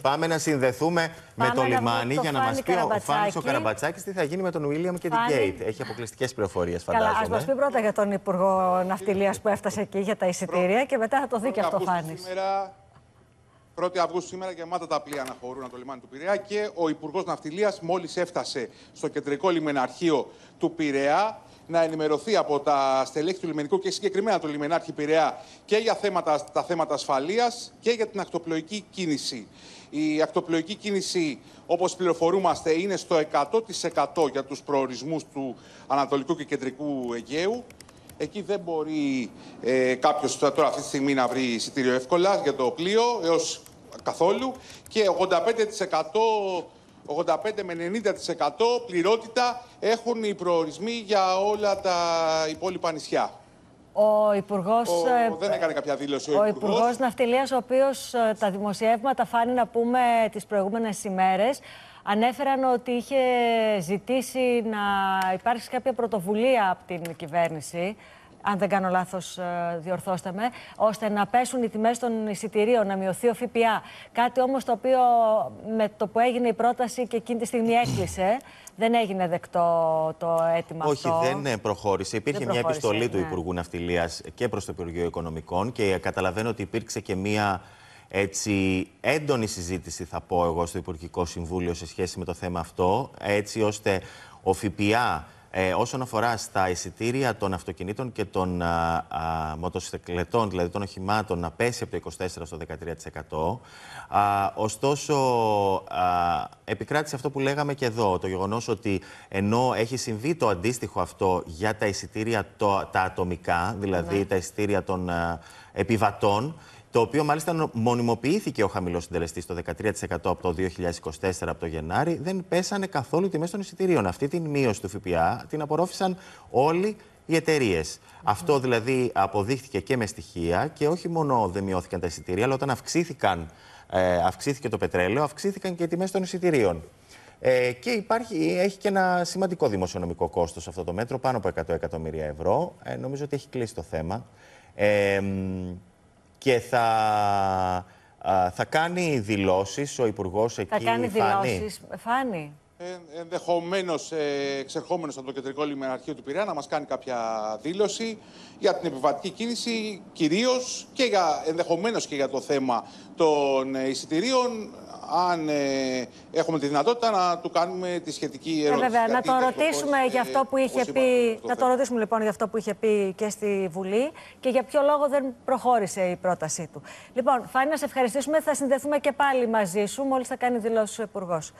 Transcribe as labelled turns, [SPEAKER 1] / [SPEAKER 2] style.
[SPEAKER 1] Πάμε να συνδεθούμε με το λιμάνι για να μας πει ο Φάνης ο Καραμπατσάκη τι θα γίνει με τον Βίλιαμ και την Κέιτ. Έχει αποκλειστικές πληροφορίες, φαντάζομαι. α μας πει
[SPEAKER 2] πρώτα για τον Υπουργό Ναυτιλίας που έφτασε εκεί για τα εισιτήρια και μετά θα το δει και αυτό ο Φάνη.
[SPEAKER 3] 1η Αυγούστου σήμερα γεμάτα τα πλοία αναχωρούν από το λιμάνι του Πειραιά και ο Υπουργός Ναυτιλίας μόλις έφτασε στο κεντρικό λιμεναρχείο του Πειραιά να ενημερωθεί από τα στελέχη του λιμενικού και συγκεκριμένα του λιμενάρχη Πειραιά και για θέματα, τα θέματα ασφαλείας και για την ακτοπλοϊκή κίνηση. Η ακτοπλοϊκή κίνηση, όπως πληροφορούμαστε, είναι στο 100% για τους προορισμούς του Ανατολικού και Κεντρικού Αιγαίου. Εκεί δεν μπορεί ε, κάποιος τώρα αυτή τη στιγμή να βρει εισιτήριο εύκολα για το πλοίο έως καθόλου και 85% 85 με 90% πληρότητα έχουν οι προορισμοί για όλα τα υπόλοιπα νησιά.
[SPEAKER 2] Ο Υπουργός. Ε, δεν έκανε
[SPEAKER 3] κάποια δήλωση. Ο, Υπουργό
[SPEAKER 2] Ναυτιλίας, ο οποίος ε, τα δημοσιεύματα φάνη να πούμε τις προηγούμενες ημέρες, ανέφεραν ότι είχε ζητήσει να υπάρξει κάποια πρωτοβουλία από την κυβέρνηση αν δεν κάνω λάθος, ε, διορθώστε με, ώστε να πέσουν οι τιμές των εισιτηρίων, να μειωθεί ο ΦΠΑ. Κάτι όμως το οποίο με το που έγινε η πρόταση και εκείνη τη στιγμή έκλεισε, δεν έγινε δεκτό το αίτημα Όχι, αυτό. Όχι, δεν ε,
[SPEAKER 1] προχώρησε. Υπήρχε μια επιστολή του ναι. Υπουργού Ναυτιλίας και προς το Υπουργείο Οικονομικών και καταλαβαίνω ότι υπήρξε και μια έτσι, έντονη συζήτηση, θα πω εγώ, στο Υπουργικό Συμβούλιο σε σχέση με το θέμα αυτό, έτσι ώστε ο ΦΠΑ ε, όσον αφορά στα εισιτήρια των αυτοκινήτων και των α, μοτοσυκλετών, δηλαδή των οχημάτων, να πέσει από το 24% στο 13%. Α, ωστόσο, α, επικράτησε αυτό που λέγαμε και εδώ, το γεγονός ότι ενώ έχει συμβεί το αντίστοιχο αυτό για τα εισιτήρια το, τα ατομικά, δηλαδή ναι. τα εισιτήρια των επιβατών, το οποίο μάλιστα μονιμοποιήθηκε ο χαμηλός συντελεστής το 13% από το 2024 από το Γενάρη, δεν πέσανε καθόλου οι τιμές των εισιτηρίων. Αυτή την μείωση του ΦΠΑ την απορρόφησαν όλοι οι εταιρειε Αυτό δηλαδή αποδείχθηκε και με στοιχεία και όχι μόνο δεν μειώθηκαν τα εισιτήρια, αλλά όταν αυξήθηκαν, ε, αυξήθηκε το πετρέλαιο, αυξήθηκαν και οι τιμές των εισιτηρίων. Ε, και υπάρχει, έχει και ένα σημαντικό δημοσιονομικό κόστος αυτό το μέτρο, πάνω από 100 εκατομμύρια ευρώ. Ε, νομίζω ότι έχει κλείσει το θέμα. Ε, και θα, θα κάνει δηλώσεις ο Υπουργός εκεί. Θα κάνει Φάνη. δηλώσεις.
[SPEAKER 3] Φάνη. Ε, Ενδεχομένως ε, εξερχόμενος από το κεντρικό λιμεναρχείο του Πειραιά να μας κάνει κάποια δήλωση για την επιβατική κίνηση, κυρίως και ενδεχομένως και για το θέμα των ε, εισιτηρίων αν ε, έχουμε τη δυνατότητα να του κάνουμε τη σχετική ε, ερώτηση. βέβαια, να το ρωτήσουμε
[SPEAKER 2] για ε, αυτό που είχε πει. να το ρωτήσουμε λοιπόν για αυτό που είχε πει και στη Βουλή και για ποιο λόγο δεν προχώρησε η πρότασή του. Λοιπόν, Φάνη, να σε ευχαριστήσουμε. Θα συνδεθούμε και πάλι μαζί σου μόλις θα κάνει δηλώσεις ο Υπουργός.